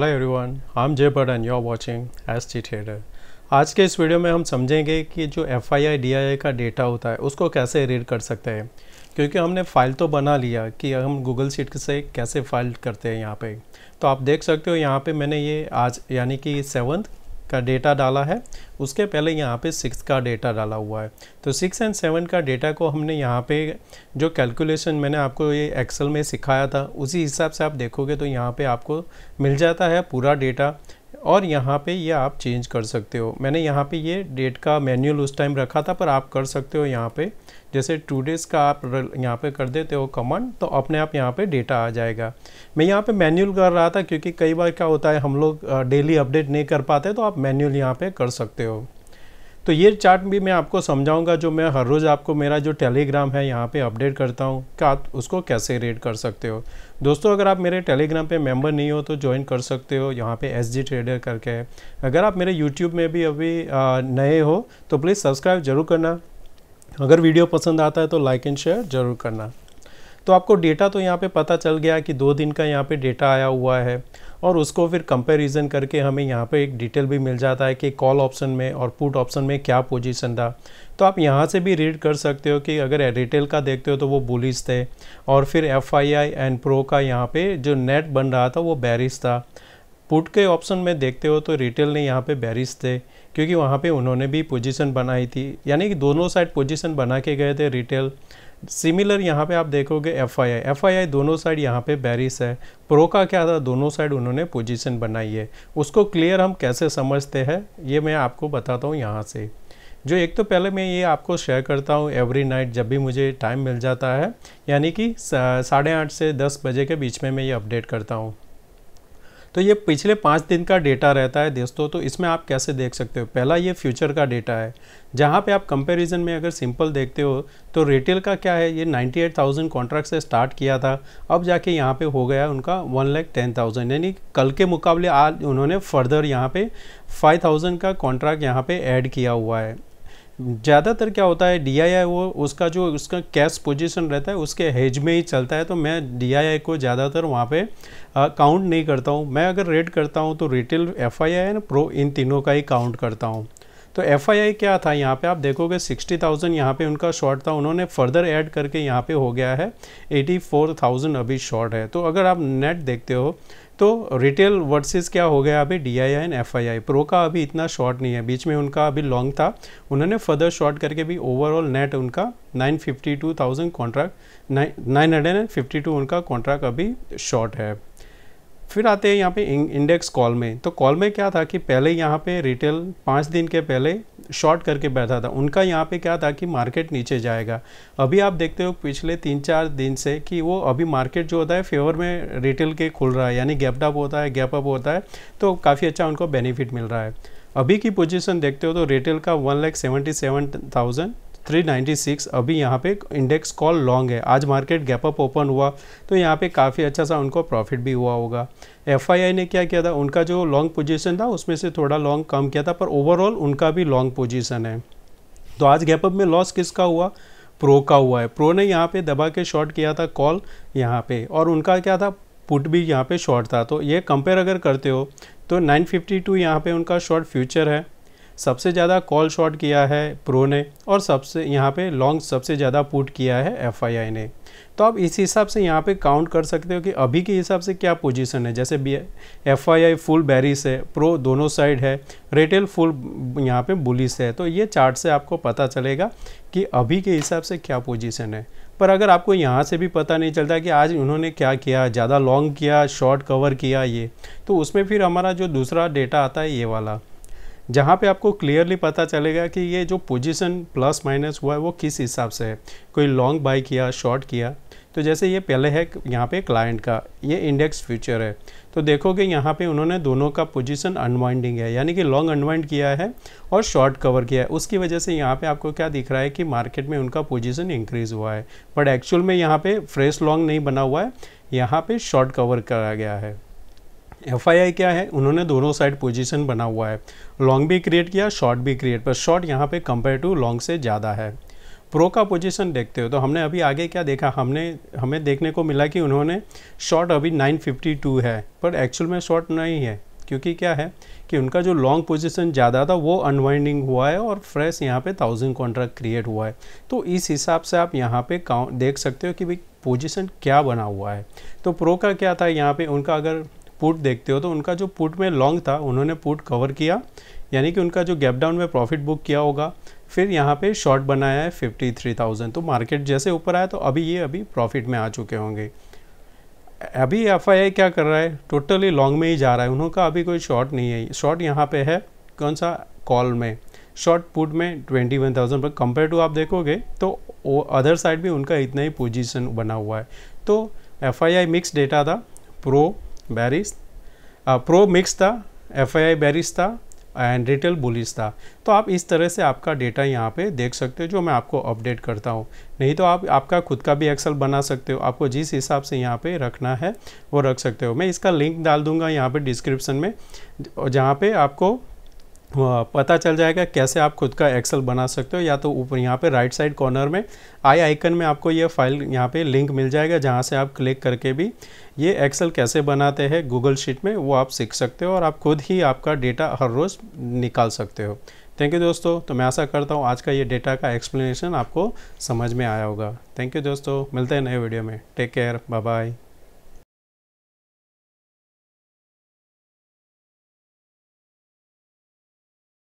hello everyone I am Jay Bhat and you are watching S T theatre आज के इस video में हम समझेंगे कि जो F I I D I का डेटा होता है उसको कैसे रीड कर सकते हैं क्योंकि हमने फाइल तो बना लिया कि हम गूगल शीट से कैसे फाइल करते हैं यहाँ पे तो आप देख सकते हो यहाँ पे मैंने ये आज यानी कि सेवन्थ का डेटा डाला है उसके पहले यहाँ पे सिक्स का डेटा डाला हुआ है तो सिक्स एंड सेवन का डेटा को हमने यहाँ पे जो कैलकुलेशन मैंने आपको ये एक्सेल में सिखाया था उसी हिसाब से आप देखोगे तो यहाँ पे आपको मिल जाता है पूरा डेटा और यहाँ पे ये आप चेंज कर सकते हो मैंने यहाँ पे ये डेट का मैनुअल उस टाइम रखा था पर आप कर सकते हो यहाँ पे जैसे टू डेज़ का आप यहाँ पे कर देते हो कमांड तो अपने आप यहाँ पे डेटा आ जाएगा मैं यहाँ पे मैनुअल कर रहा था क्योंकि कई बार क्या होता है हम लोग डेली अपडेट नहीं कर पाते तो आप मैनुअल यहाँ पे कर सकते हो तो ये चार्ट भी मैं आपको समझाऊंगा जो मैं हर रोज़ आपको मेरा जो टेलीग्राम है यहाँ पे अपडेट करता हूँ कि आप उसको कैसे रेड कर सकते हो दोस्तों अगर आप मेरे टेलीग्राम पे मेंबर नहीं हो तो ज्वाइन कर सकते हो यहाँ पे एस जी ट्रेडर करके अगर आप मेरे यूट्यूब में भी अभी नए हो तो प्लीज़ सब्सक्राइब ज़रूर करना अगर वीडियो पसंद आता है तो लाइक एंड शेयर ज़रूर करना तो आपको डेटा तो यहाँ पे पता चल गया कि दो दिन का यहाँ पे डेटा आया हुआ है और उसको फिर कंपैरिजन करके हमें यहाँ पे एक डिटेल भी मिल जाता है कि कॉल ऑप्शन में और पुट ऑप्शन में क्या पोजीशन था तो आप यहाँ से भी रीड कर सकते हो कि अगर रिटेल का देखते हो तो वो बुलिस थे और फिर एफ एंड प्रो का यहाँ पर जो नेट बन रहा था वो बैरिस था पुट के ऑप्शन में देखते हो तो रिटेल ने यहाँ पे बैरिस थे क्योंकि वहाँ पे उन्होंने भी पोजीशन बनाई थी यानी कि दोनों साइड पोजीशन बना के गए थे रिटेल सिमिलर यहाँ पे आप देखोगे F I I F I आई दोनों साइड यहाँ पे बैरिस है प्रो का क्या था दोनों साइड उन्होंने पोजीशन बनाई है उसको क्लियर हम कैसे समझते हैं ये मैं आपको बताता हूँ यहाँ से जो एक तो पहले मैं ये आपको शेयर करता हूँ एवरी नाइट जब भी मुझे टाइम मिल जाता है यानी कि साढ़े आठ से दस बजे के बीच में मैं ये अपडेट करता हूँ तो ये पिछले पाँच दिन का डेटा रहता है दोस्तों तो इसमें आप कैसे देख सकते हो पहला ये फ्यूचर का डेटा है जहाँ पे आप कंपैरिजन में अगर सिंपल देखते हो तो रिटेल का क्या है ये 98,000 कॉन्ट्रैक्ट से स्टार्ट किया था अब जाके यहाँ पे हो गया उनका वन लैख टेन थाउजेंड यानी कल के मुकाबले आज उन्होंने फर्दर यहाँ पे 5,000 का कॉन्ट्रैक्ट यहाँ पे ऐड किया हुआ है ज़्यादातर क्या होता है डी वो उसका जो उसका कैश पोजीशन रहता है उसके हेज में ही चलता है तो मैं डी को ज़्यादातर वहाँ पे काउंट नहीं करता हूँ मैं अगर रेड करता हूँ तो रिटेल एफ आई ना प्रो इन तीनों का ही काउंट करता हूँ तो एफ क्या था यहाँ पे आप देखोगे 60,000 थाउजेंड यहाँ पर उनका शॉर्ट था उन्होंने फर्दर ऐड करके यहाँ पे हो गया है 84,000 अभी शॉर्ट है तो अगर आप नेट देखते हो तो रिटेल वर्सेस क्या हो गया अभी D I and F pro का अभी इतना शॉर्ट नहीं है बीच में उनका अभी लॉन्ग था उन्होंने फर्दर शॉर्ट करके भी ओवरऑल नेट उनका 952,000 कॉन्ट्रैक्ट 952 उनका कॉन्ट्रैक्ट अभी शॉर्ट है फिर आते हैं यहाँ पे इंडेक्स कॉल में तो कॉल में क्या था कि पहले यहाँ पे रिटेल पाँच दिन के पहले शॉर्ट करके बैठा था उनका यहाँ पे क्या था कि मार्केट नीचे जाएगा अभी आप देखते हो पिछले तीन चार दिन से कि वो अभी मार्केट जो होता है फेवर में रिटेल के खुल रहा है यानी गैपडाप होता है गैप अप होता है तो काफ़ी अच्छा उनको बेनिफिट मिल रहा है अभी की पोजीशन देखते हो तो रिटेल का one lakh seventy seven thousand 396 अभी यहाँ पे इंडेक्स कॉल लॉन्ग है आज मार्केट गैप अप ओपन हुआ तो यहाँ पे काफ़ी अच्छा सा उनको प्रॉफिट भी हुआ होगा एफ ने क्या किया था उनका जो लॉन्ग पोजीशन था उसमें से थोड़ा लॉन्ग कम किया था पर ओवरऑल उनका भी लॉन्ग पोजीशन है तो आज गैप अप में लॉस किसका हुआ प्रो का हुआ है प्रो ने यहाँ पर दबा के शॉर्ट किया था कॉल यहाँ पे और उनका क्या था पुट भी यहाँ पे शॉर्ट था तो ये कंपेयर अगर करते हो तो 952 यहाँ पे उनका शॉर्ट फ्यूचर है सबसे ज़्यादा कॉल शॉट किया है प्रो ने और सबसे यहाँ पे लॉन्ग सबसे ज़्यादा पुट किया है एफ ने तो आप इस हिसाब से यहाँ पे काउंट कर सकते हो कि अभी के हिसाब से क्या पोजीशन है जैसे बी एफ फुल बैरिस है प्रो दोनों साइड है रिटेल फुल यहाँ पे बुलिस है तो ये चार्ट से आपको पता चलेगा कि अभी के हिसाब से क्या पोजीशन है पर अगर आपको यहाँ से भी पता नहीं चलता कि आज उन्होंने क्या किया ज़्यादा लॉन्ग किया शॉर्ट कवर किया ये तो उसमें फिर हमारा जो दूसरा डेटा आता है ये वाला जहाँ पे आपको क्लियरली पता चलेगा कि ये जो पोजीशन प्लस माइनस हुआ है वो किस हिसाब से है कोई लॉन्ग बाई किया शॉर्ट किया तो जैसे ये पहले है यहाँ पे क्लाइंट का ये इंडेक्स फ्यूचर है तो देखोगे यहाँ पे उन्होंने दोनों का पोजीशन अनवाइंडिंग है यानी कि लॉन्ग अनवाइंड किया है और शॉर्ट कवर किया है उसकी वजह से यहाँ पे आपको क्या दिख रहा है कि मार्केट में उनका पोजीशन इंक्रीज हुआ है बट एक्चुअल में यहाँ पे फ्रेश लॉन्ग नहीं बना हुआ है यहाँ पे शॉर्ट कवर करा गया है एफ क्या है उन्होंने दोनों साइड पोजीशन बना हुआ है लॉन्ग भी क्रिएट किया शॉर्ट भी क्रिएट पर शॉर्ट यहाँ पे कंपेयर टू लॉन्ग से ज़्यादा है प्रो का पोजीशन देखते हो तो हमने अभी आगे क्या देखा हमने हमें देखने को मिला कि उन्होंने शॉर्ट अभी 952 है पर एक्चुअल में शॉर्ट नहीं है क्योंकि क्या है कि उनका जो लॉन्ग पोजीशन ज़्यादा था वो अनवाइंडिंग हुआ है और फ्रेश यहाँ पे थाउजेंड कॉन्ट्रैक्ट क्रिएट हुआ है तो इस हिसाब से आप यहाँ पे काउंट देख सकते हो कि भाई पोजीशन क्या बना हुआ है तो प्रो का क्या था यहाँ पे उनका अगर पुट देखते हो तो उनका जो पुट में लॉन्ग था उन्होंने पुट कवर किया यानी कि उनका जो गैप डाउन में प्रॉफिट बुक किया होगा फिर यहाँ पे शॉर्ट बनाया है 53,000 तो मार्केट जैसे ऊपर आया तो अभी ये अभी प्रॉफिट में आ चुके होंगे अभी एफ क्या कर रहा है टोटली लॉन्ग में ही जा रहा है उनका अभी कोई शॉर्ट नहीं है शॉर्ट यहाँ पर है कौन सा कॉल में शॉर्ट पुट में 21,000 पर कंपेयर टू आप देखोगे तो अदर साइड भी उनका इतना ही पोजीशन बना हुआ है तो एफ मिक्स डेटा था प्रो बैरिस प्रो मिक्स था एफ आई बैरिस था एंड रिटेल बुलिस था तो आप इस तरह से आपका डेटा यहाँ पे देख सकते हो जो मैं आपको अपडेट करता हूँ नहीं तो आप आपका खुद का भी एक्सेल बना सकते हो आपको जिस हिसाब से यहाँ पे रखना है वो रख सकते हो मैं इसका लिंक डाल दूँगा यहाँ पे डिस्क्रिप्शन में जहाँ पे आपको पता चल जाएगा कैसे आप खुद का एक्सेल बना सकते हो या तो ऊपर यहाँ पे राइट साइड कॉर्नर में आई आइकन में आपको ये फाइल यहाँ पे लिंक मिल जाएगा जहाँ से आप क्लिक करके भी ये एक्सेल कैसे बनाते हैं गूगल शीट में वो आप सीख सकते हो और आप खुद ही आपका डेटा हर रोज़ निकाल सकते हो थैंक यू दोस्तों तो मैं ऐसा करता हूँ आज का ये डेटा का एक्सप्लेनेशन आपको समझ में आया होगा थैंक यू दोस्तों मिलते हैं नए वीडियो में टेक केयर बाय बाय